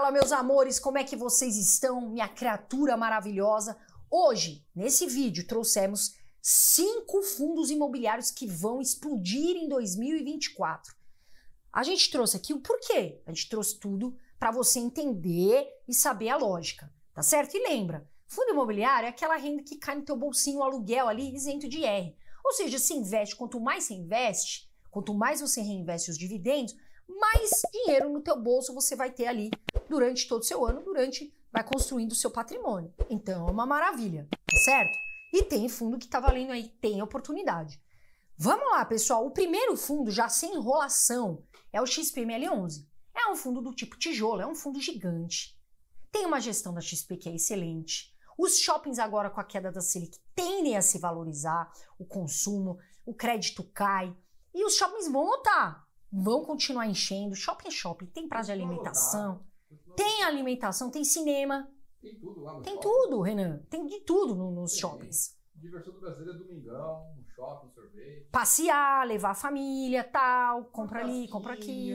Fala, meus amores, como é que vocês estão? Minha criatura maravilhosa. Hoje, nesse vídeo, trouxemos cinco fundos imobiliários que vão explodir em 2024. A gente trouxe aqui o porquê. A gente trouxe tudo para você entender e saber a lógica, tá certo? E lembra, fundo imobiliário é aquela renda que cai no teu bolsinho, o aluguel ali isento de R. Ou seja, se investe, quanto mais você investe, quanto mais você reinveste os dividendos, mais dinheiro no teu bolso você vai ter ali durante todo o seu ano, durante vai construindo o seu patrimônio. Então é uma maravilha, tá certo? E tem fundo que está valendo aí, tem oportunidade. Vamos lá, pessoal. O primeiro fundo, já sem enrolação, é o XPML11. É um fundo do tipo tijolo, é um fundo gigante. Tem uma gestão da XP que é excelente. Os shoppings agora com a queda da Selic tendem a se valorizar, o consumo, o crédito cai e os shoppings vão lotar, vão continuar enchendo. Shopping é shopping, tem prazo de alimentação. Tem alimentação, tem cinema. Tem tudo lá no Tem shopping. tudo, Renan. Tem de tudo no, nos tem, shoppings. Diversão do Brasil é domingão, um shopping, um sorvete. Passear, levar a família, tal. Compra ali, compra aqui.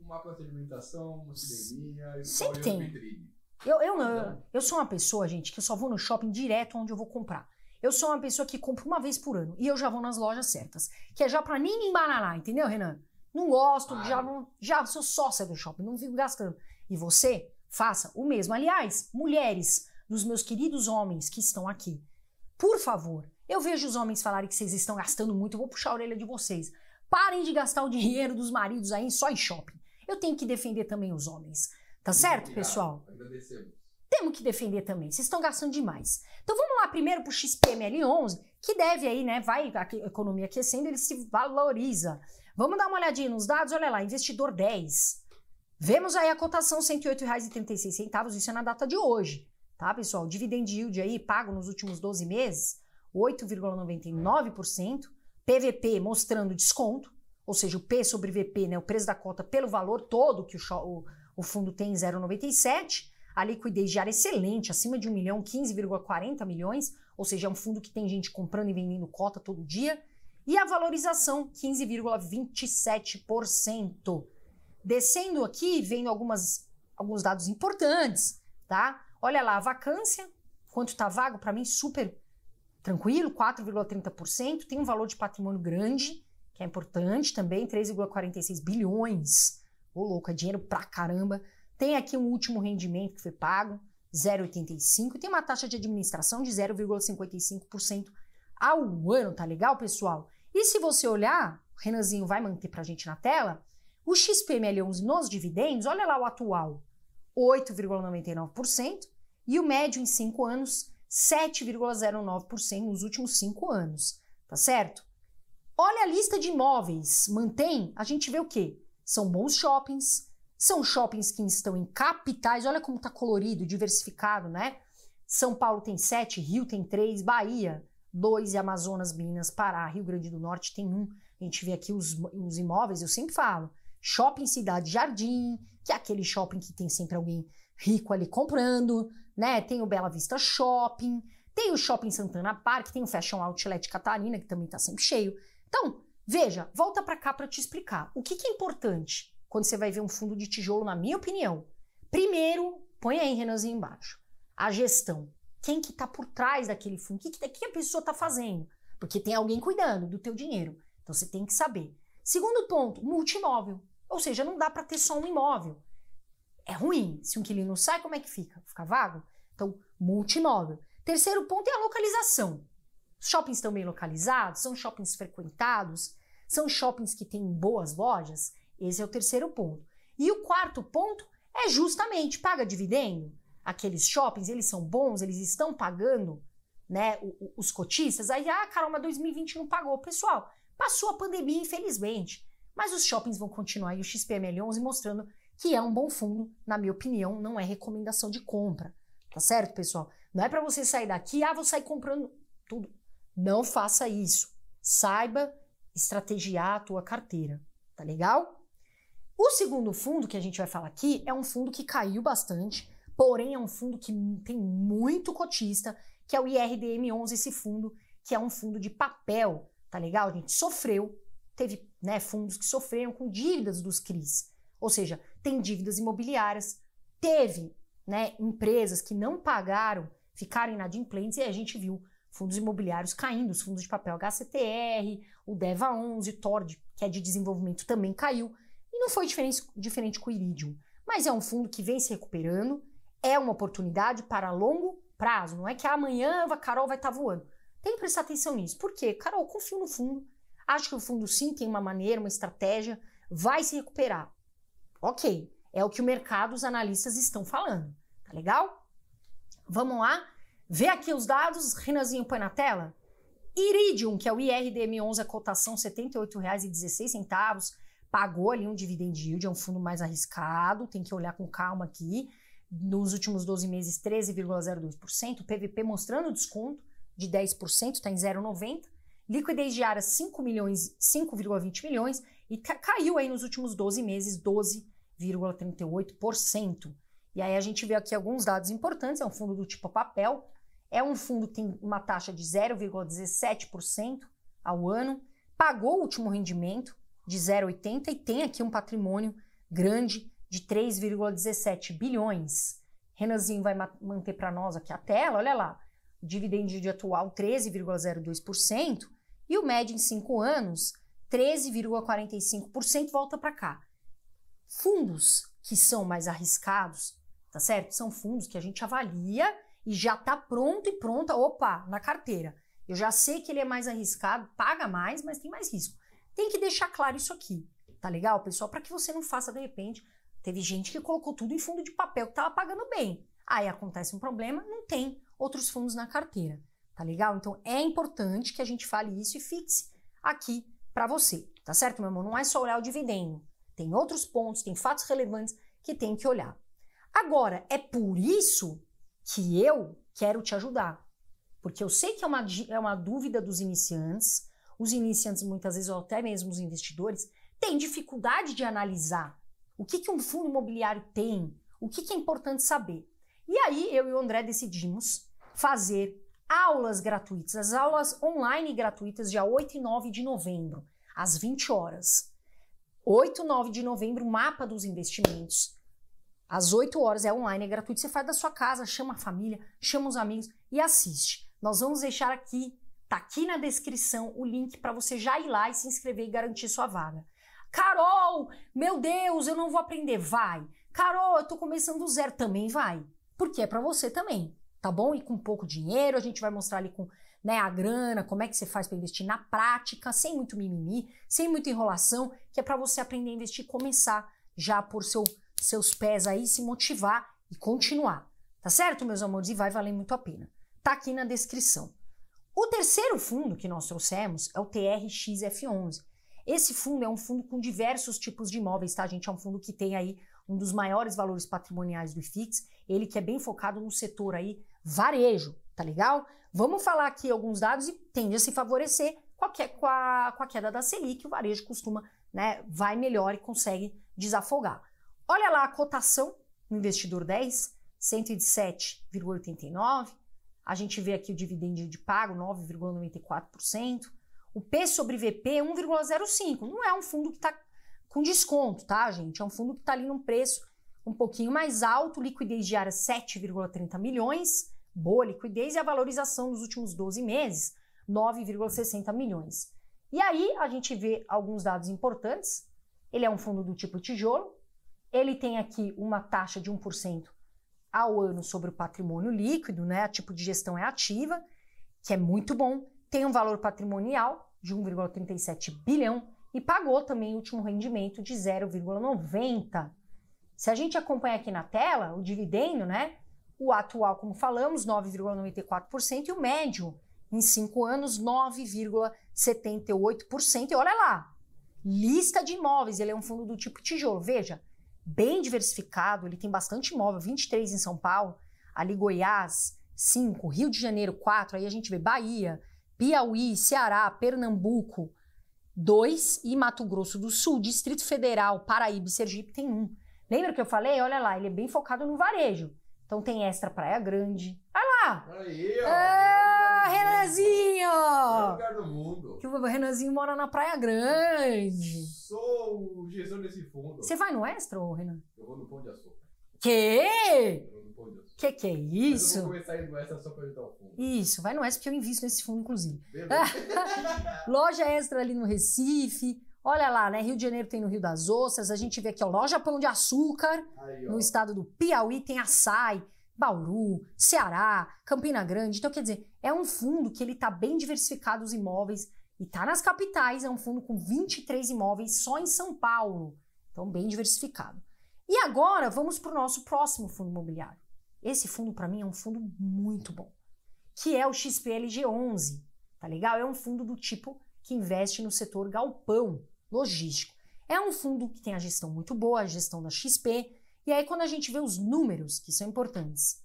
uma planta de alimentação, uma cineminha. Sempre tem. Eu, eu é. Eu sou uma pessoa, gente, que eu só vou no shopping direto onde eu vou comprar. Eu sou uma pessoa que compra uma vez por ano e eu já vou nas lojas certas. Que é já pra nem me embananar, entendeu, Renan? Não gosto, ah. já, já sou sócia do shopping, não fico gastando. E você faça o mesmo. Aliás, mulheres, dos meus queridos homens que estão aqui, por favor, eu vejo os homens falarem que vocês estão gastando muito, eu vou puxar a orelha de vocês. Parem de gastar o dinheiro dos maridos aí só em shopping. Eu tenho que defender também os homens. Tá certo, pessoal? Agradecemos. Temos que defender também. Vocês estão gastando demais. Então vamos lá primeiro para o XPML11, que deve aí, né? Vai a economia aquecendo, ele se valoriza. Vamos dar uma olhadinha nos dados. Olha lá, investidor 10, Vemos aí a cotação R$ 108,36, isso é na data de hoje, tá, pessoal? O dividend yield aí pago nos últimos 12 meses, 8,99%, PVP mostrando desconto, ou seja, o P sobre VP, né, o preço da cota pelo valor todo que o, o, o fundo tem, 0,97%, a liquidez diária excelente, acima de 1 milhão, 15,40 milhões, ou seja, é um fundo que tem gente comprando e vendendo cota todo dia, e a valorização, 15,27%. Descendo aqui, vendo algumas, alguns dados importantes, tá? Olha lá, a vacância, quanto está vago, para mim super tranquilo, 4,30%, tem um valor de patrimônio grande, que é importante também, 3,46 bilhões. Ô louco, é dinheiro pra caramba. Tem aqui um último rendimento que foi pago, 0,85, tem uma taxa de administração de 0,55% ao ano, tá legal, pessoal? E se você olhar, o Renanzinho vai manter pra gente na tela, o XPML11 nos dividendos, olha lá o atual, 8,99%, e o médio em 5 anos, 7,09% nos últimos 5 anos, tá certo? Olha a lista de imóveis, mantém, a gente vê o quê? São bons shoppings, são shoppings que estão em capitais, olha como tá colorido, diversificado, né? São Paulo tem 7, Rio tem 3, Bahia 2 e Amazonas, Minas, Pará, Rio Grande do Norte tem 1. Um. A gente vê aqui os, os imóveis, eu sempre falo, Shopping Cidade Jardim, que é aquele shopping que tem sempre alguém rico ali comprando, né? Tem o Bela Vista Shopping, tem o Shopping Santana Park, tem o Fashion Outlet Catarina, que também está sempre cheio. Então, veja, volta para cá para te explicar. O que, que é importante quando você vai ver um fundo de tijolo, na minha opinião? Primeiro, põe aí, Renanzinho, embaixo. A gestão. Quem que está por trás daquele fundo? O que, que, tá, que a pessoa está fazendo? Porque tem alguém cuidando do teu dinheiro. Então, você tem que saber. Segundo ponto, multimóvel. Ou seja, não dá para ter só um imóvel. É ruim. Se um inquilino sai, como é que fica? Fica vago? Então, multimóvel. Terceiro ponto é a localização. Os shoppings estão bem localizados? São shoppings frequentados? São shoppings que têm boas lojas? Esse é o terceiro ponto. E o quarto ponto é justamente paga dividendo. Aqueles shoppings, eles são bons, eles estão pagando né, os cotistas. Aí, ah, Carol, mas 2020 não pagou. Pessoal, passou a pandemia, infelizmente. Mas os shoppings vão continuar e o XPML11 mostrando que é um bom fundo, na minha opinião, não é recomendação de compra. Tá certo, pessoal? Não é para você sair daqui, ah, vou sair comprando tudo. Não faça isso. Saiba estrategiar a tua carteira, tá legal? O segundo fundo que a gente vai falar aqui é um fundo que caiu bastante, porém é um fundo que tem muito cotista, que é o IRDM11, esse fundo que é um fundo de papel, tá legal? A gente sofreu teve né, fundos que sofreram com dívidas dos CRIs, ou seja, tem dívidas imobiliárias, teve né, empresas que não pagaram, ficaram inadimplentes e a gente viu fundos imobiliários caindo, os fundos de papel HCTR, o DEVA 11, o TORD, que é de desenvolvimento, também caiu. E não foi diferente, diferente com o Iridium, mas é um fundo que vem se recuperando, é uma oportunidade para longo prazo, não é que amanhã a Carol vai estar tá voando. Tem que prestar atenção nisso, porque, Carol, confio no fundo, Acho que o fundo sim tem uma maneira, uma estratégia, vai se recuperar. Ok, é o que o mercado, os analistas estão falando. Tá legal? Vamos lá, ver aqui os dados, Rinazinho, põe na tela. Iridium, que é o IRDM11, a cotação R$ 78,16, pagou ali um dividend yield, é um fundo mais arriscado, tem que olhar com calma aqui. Nos últimos 12 meses, 13,02%, PVP mostrando desconto de 10%, está em 0,90% liquidez diária 5 milhões, 5,20 milhões e caiu aí nos últimos 12 meses 12,38%. E aí a gente vê aqui alguns dados importantes, é um fundo do tipo papel, é um fundo que tem uma taxa de 0,17% ao ano, pagou o último rendimento de 0,80 e tem aqui um patrimônio grande de 3,17 bilhões. Renanzinho vai manter para nós aqui a tela, olha lá, dividendo de atual 13,02%, e o médio em 5 anos, 13,45% volta para cá. Fundos que são mais arriscados, tá certo? São fundos que a gente avalia e já tá pronto e pronta, opa, na carteira. Eu já sei que ele é mais arriscado, paga mais, mas tem mais risco. Tem que deixar claro isso aqui, tá legal, pessoal? Para que você não faça de repente. Teve gente que colocou tudo em fundo de papel que estava pagando bem. Aí acontece um problema, não tem outros fundos na carteira tá legal? Então é importante que a gente fale isso e fixe aqui para você, tá certo, meu irmão? Não é só olhar o dividendo, tem outros pontos, tem fatos relevantes que tem que olhar. Agora, é por isso que eu quero te ajudar, porque eu sei que é uma, é uma dúvida dos iniciantes, os iniciantes muitas vezes, ou até mesmo os investidores, têm dificuldade de analisar o que, que um fundo imobiliário tem, o que, que é importante saber. E aí eu e o André decidimos fazer aulas gratuitas, as aulas online gratuitas, dia 8 e 9 de novembro, às 20 horas. 8 e 9 de novembro, mapa dos investimentos. Às 8 horas é online, é gratuito. Você faz da sua casa, chama a família, chama os amigos e assiste. Nós vamos deixar aqui, tá aqui na descrição, o link para você já ir lá e se inscrever e garantir sua vaga. Carol, meu Deus, eu não vou aprender. Vai. Carol, eu tô começando do zero. Também vai. Porque é para você também tá bom? E com pouco dinheiro, a gente vai mostrar ali com né, a grana, como é que você faz para investir na prática, sem muito mimimi, sem muita enrolação, que é para você aprender a investir e começar já por seu, seus pés aí, se motivar e continuar. Tá certo, meus amores? E vai valer muito a pena. Tá aqui na descrição. O terceiro fundo que nós trouxemos é o TRXF11. Esse fundo é um fundo com diversos tipos de imóveis, tá, gente? É um fundo que tem aí um dos maiores valores patrimoniais do IFIX, ele que é bem focado no setor aí varejo, tá legal? Vamos falar aqui alguns dados e tende a se favorecer com a, com a, com a queda da Selic, o varejo costuma, né, vai melhor e consegue desafogar. Olha lá a cotação no investidor 10, 107,89. A gente vê aqui o dividendo de pago, 9,94%. O P sobre VP, 1,05. Não é um fundo que está com desconto, tá, gente? É um fundo que está ali num preço um pouquinho mais alto, liquidez diária 7,30 milhões boa liquidez e a valorização dos últimos 12 meses, 9,60 milhões. E aí a gente vê alguns dados importantes. Ele é um fundo do tipo tijolo, ele tem aqui uma taxa de 1% ao ano sobre o patrimônio líquido, né? A tipo de gestão é ativa, que é muito bom, tem um valor patrimonial de 1,37 bilhão e pagou também o último rendimento de 0,90. Se a gente acompanha aqui na tela, o dividendo, né? o atual, como falamos, 9,94%, e o médio, em cinco anos, 9,78%. E olha lá, lista de imóveis, ele é um fundo do tipo tijolo, veja, bem diversificado, ele tem bastante imóvel, 23 em São Paulo, ali Goiás, 5, Rio de Janeiro, 4, aí a gente vê Bahia, Piauí, Ceará, Pernambuco, 2 e Mato Grosso do Sul, Distrito Federal, Paraíba e Sergipe tem 1. Um. Lembra que eu falei? Olha lá, ele é bem focado no varejo. Então tem Extra Praia Grande. Olha lá! Aí, ó! Ah, Renanzinho! lugar do mundo. Que o Renanzinho mora na Praia Grande. Sou o gestor desse fundo. Você vai no Extra, ou, Renan? Eu vou no Pão de Açúcar. Que? Que que é isso? Mas eu vou começar indo no Extra só pra ajudar o fundo. Isso, vai no Extra porque eu invisto nesse fundo, inclusive. Loja Extra ali no Recife. Olha lá, né? Rio de Janeiro tem no Rio das Ostras, a gente vê aqui, ó, loja Pão de Açúcar, Aí, no estado do Piauí tem açaí, Bauru, Ceará, Campina Grande. Então, quer dizer, é um fundo que ele está bem diversificado os imóveis e está nas capitais, é um fundo com 23 imóveis só em São Paulo. Então, bem diversificado. E agora vamos para o nosso próximo fundo imobiliário. Esse fundo, para mim, é um fundo muito bom, que é o XPLG11. Tá legal? É um fundo do tipo que investe no setor galpão logístico. É um fundo que tem a gestão muito boa, a gestão da XP. E aí, quando a gente vê os números, que são importantes,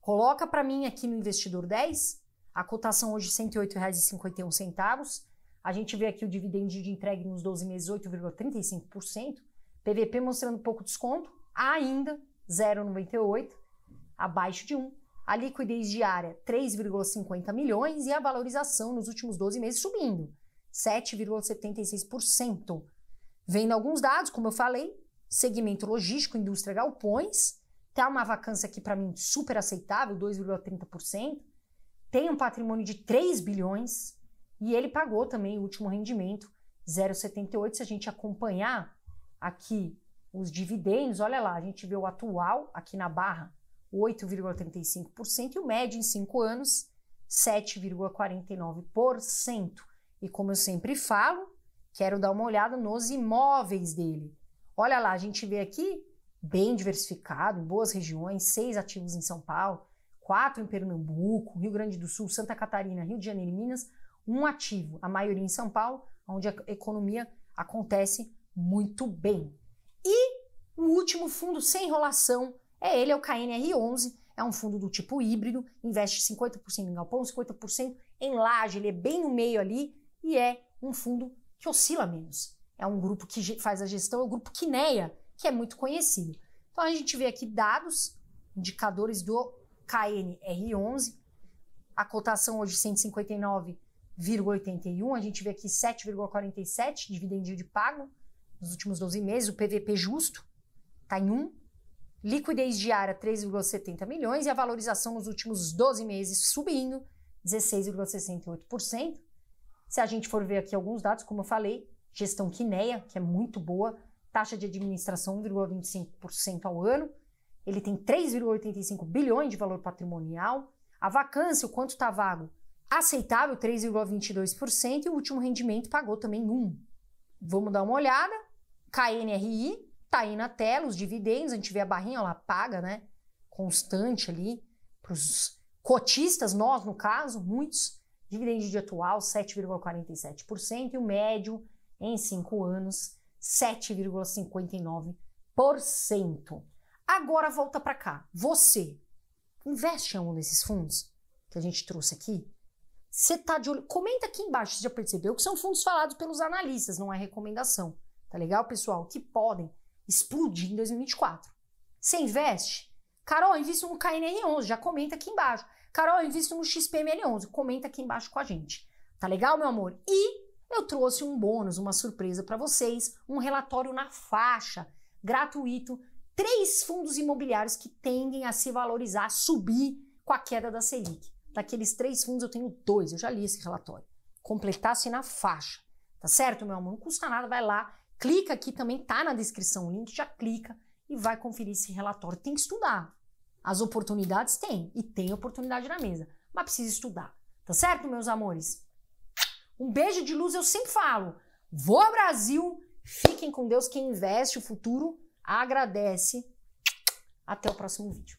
coloca para mim aqui no investidor 10, a cotação hoje R$ 108,51. A gente vê aqui o dividendo de entrega nos 12 meses, 8,35%. PVP mostrando pouco desconto, ainda 0,98, abaixo de 1. A liquidez diária, 3,50 milhões. E a valorização nos últimos 12 meses subindo. 7,76%. Vendo alguns dados, como eu falei, segmento logístico, indústria galpões, tá uma vacância aqui para mim super aceitável, 2,30%. Tem um patrimônio de 3 bilhões e ele pagou também o último rendimento, 0,78. Se a gente acompanhar aqui os dividendos, olha lá, a gente vê o atual aqui na barra, 8,35% e o médio em 5 anos, 7,49%. E como eu sempre falo, quero dar uma olhada nos imóveis dele. Olha lá, a gente vê aqui bem diversificado, em boas regiões, seis ativos em São Paulo, quatro em Pernambuco, Rio Grande do Sul, Santa Catarina, Rio de Janeiro e Minas, um ativo, a maioria em São Paulo, onde a economia acontece muito bem. E o último fundo sem enrolação é ele, é o KNR11, é um fundo do tipo híbrido, investe 50% em galpão, 50% em laje, ele é bem no meio ali, e é um fundo que oscila menos. É um grupo que faz a gestão, é o grupo Quineia, que é muito conhecido. Então a gente vê aqui dados, indicadores do KNR11, a cotação hoje 159,81, a gente vê aqui 7,47 dividendo de pago nos últimos 12 meses, o PVP justo está em 1, liquidez diária 3,70 milhões e a valorização nos últimos 12 meses subindo 16,68%. Se a gente for ver aqui alguns dados, como eu falei, gestão Quineia, que é muito boa, taxa de administração 1,25% ao ano, ele tem 3,85 bilhões de valor patrimonial, a vacância, o quanto está vago, aceitável, 3,22%, e o último rendimento pagou também 1. Vamos dar uma olhada, KNRI, está aí na tela, os dividendos, a gente vê a barrinha, lá paga, né, constante ali, para os cotistas, nós no caso, muitos, dividend de atual 7,47% e o médio em 5 anos 7,59%. Agora volta para cá. Você investe em um desses fundos que a gente trouxe aqui? Você tá de olho? Comenta aqui embaixo, você já percebeu que são fundos falados pelos analistas, não é recomendação. Tá legal, pessoal? Que podem explodir em 2024. Você investe? Carol, invista no KNR11, já comenta aqui embaixo. Carol, eu invisto no XPML11. Comenta aqui embaixo com a gente. Tá legal, meu amor? E eu trouxe um bônus, uma surpresa para vocês, um relatório na faixa, gratuito, três fundos imobiliários que tendem a se valorizar, subir com a queda da Selic. Daqueles três fundos eu tenho dois, eu já li esse relatório. Completasse na faixa, tá certo, meu amor? Não custa nada, vai lá, clica aqui também, tá na descrição o link, já clica e vai conferir esse relatório. Tem que estudar, as oportunidades tem, e tem oportunidade na mesa, mas precisa estudar. Tá certo, meus amores? Um beijo de luz, eu sempre falo. Vou ao Brasil, fiquem com Deus, quem investe o futuro agradece. Até o próximo vídeo.